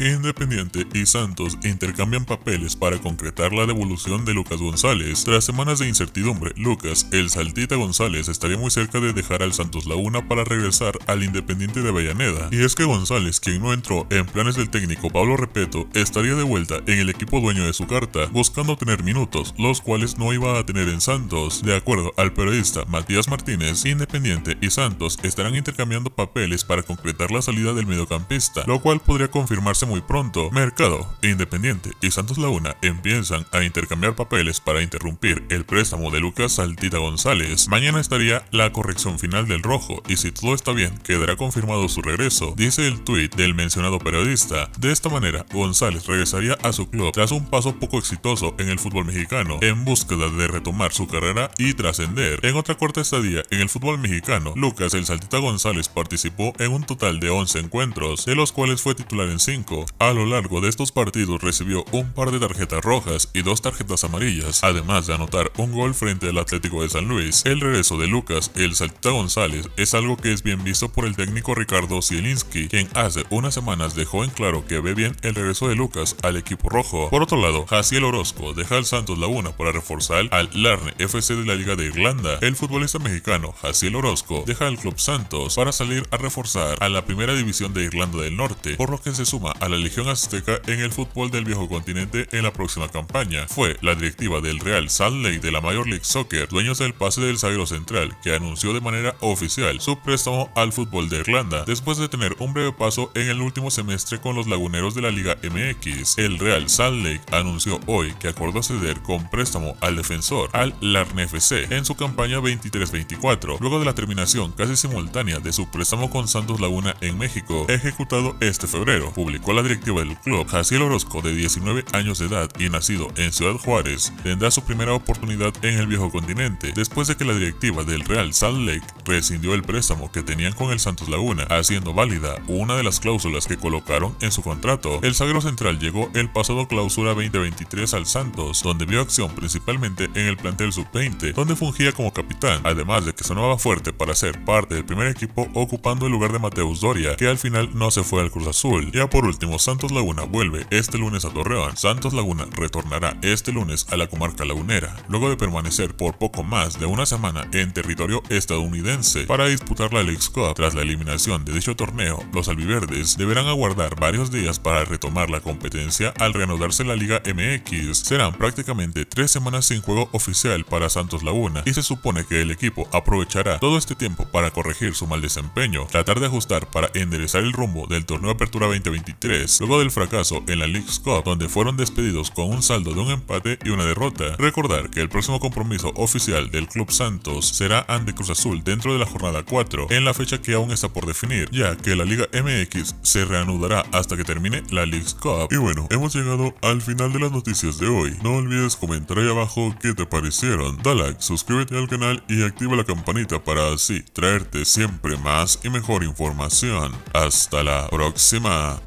Independiente y Santos intercambian papeles para concretar la devolución de Lucas González. Tras semanas de incertidumbre, Lucas, el Saltita González, estaría muy cerca de dejar al Santos Laguna para regresar al Independiente de Avellaneda. Y es que González, quien no entró en planes del técnico Pablo Repeto, estaría de vuelta en el equipo dueño de su carta, buscando tener minutos, los cuales no iba a tener en Santos. De acuerdo al periodista Matías Martínez, Independiente y Santos estarán intercambiando papeles para concretar la salida del mediocampista, lo cual podría confirmarse muy pronto, Mercado, Independiente y Santos Laguna empiezan a intercambiar papeles para interrumpir el préstamo de Lucas Saltita González. Mañana estaría la corrección final del rojo y si todo está bien, quedará confirmado su regreso, dice el tuit del mencionado periodista. De esta manera, González regresaría a su club tras un paso poco exitoso en el fútbol mexicano, en búsqueda de retomar su carrera y trascender. En otra corta estadía en el fútbol mexicano, Lucas el Saltita González participó en un total de 11 encuentros, de los cuales fue titular en 5 a lo largo de estos partidos recibió un par de tarjetas rojas y dos tarjetas amarillas, además de anotar un gol frente al Atlético de San Luis. El regreso de Lucas, el Salta González, es algo que es bien visto por el técnico Ricardo Zielinski, quien hace unas semanas dejó en claro que ve bien el regreso de Lucas al equipo rojo. Por otro lado, Jaciel Orozco deja al Santos Laguna para reforzar al Larne FC de la Liga de Irlanda. El futbolista mexicano Jaciel Orozco deja al Club Santos para salir a reforzar a la primera división de Irlanda del Norte, por lo que se suma a a la Legión Azteca en el fútbol del viejo continente en la próxima campaña. Fue la directiva del Real Salt Lake de la Major League Soccer, dueños del pase del sagro central, que anunció de manera oficial su préstamo al fútbol de Irlanda, después de tener un breve paso en el último semestre con los laguneros de la Liga MX. El Real Salt Lake anunció hoy que acordó ceder con préstamo al defensor al Larne FC en su campaña 23-24, luego de la terminación casi simultánea de su préstamo con Santos Laguna en México, ejecutado este febrero, publicó la directiva del club, Jaciel Orozco, de 19 años de edad y nacido en Ciudad Juárez, tendrá su primera oportunidad en el viejo continente, después de que la directiva del Real Salt Lake rescindió el préstamo que tenían con el Santos Laguna, haciendo válida una de las cláusulas que colocaron en su contrato. El sagro central llegó el pasado clausura 2023 al Santos, donde vio acción principalmente en el plantel sub-20, donde fungía como capitán, además de que sonaba fuerte para ser parte del primer equipo ocupando el lugar de Mateus Doria, que al final no se fue al Cruz Azul. Ya por último, Santos Laguna vuelve este lunes a Torreón. Santos Laguna retornará este lunes a la comarca lagunera, luego de permanecer por poco más de una semana en territorio estadounidense para disputar la LX Cup. Tras la eliminación de dicho torneo, los albiverdes deberán aguardar varios días para retomar la competencia al reanudarse la Liga MX. Serán prácticamente tres semanas sin juego oficial para Santos Laguna y se supone que el equipo aprovechará todo este tiempo para corregir su mal desempeño, tratar de ajustar para enderezar el rumbo del torneo Apertura 2023 luego del fracaso en la League's Cup, donde fueron despedidos con un saldo de un empate y una derrota. Recordar que el próximo compromiso oficial del Club Santos será ante Cruz Azul dentro de la jornada 4, en la fecha que aún está por definir, ya que la Liga MX se reanudará hasta que termine la League's Cup. Y bueno, hemos llegado al final de las noticias de hoy. No olvides comentar ahí abajo qué te parecieron. Da like, suscríbete al canal y activa la campanita para así traerte siempre más y mejor información. Hasta la próxima.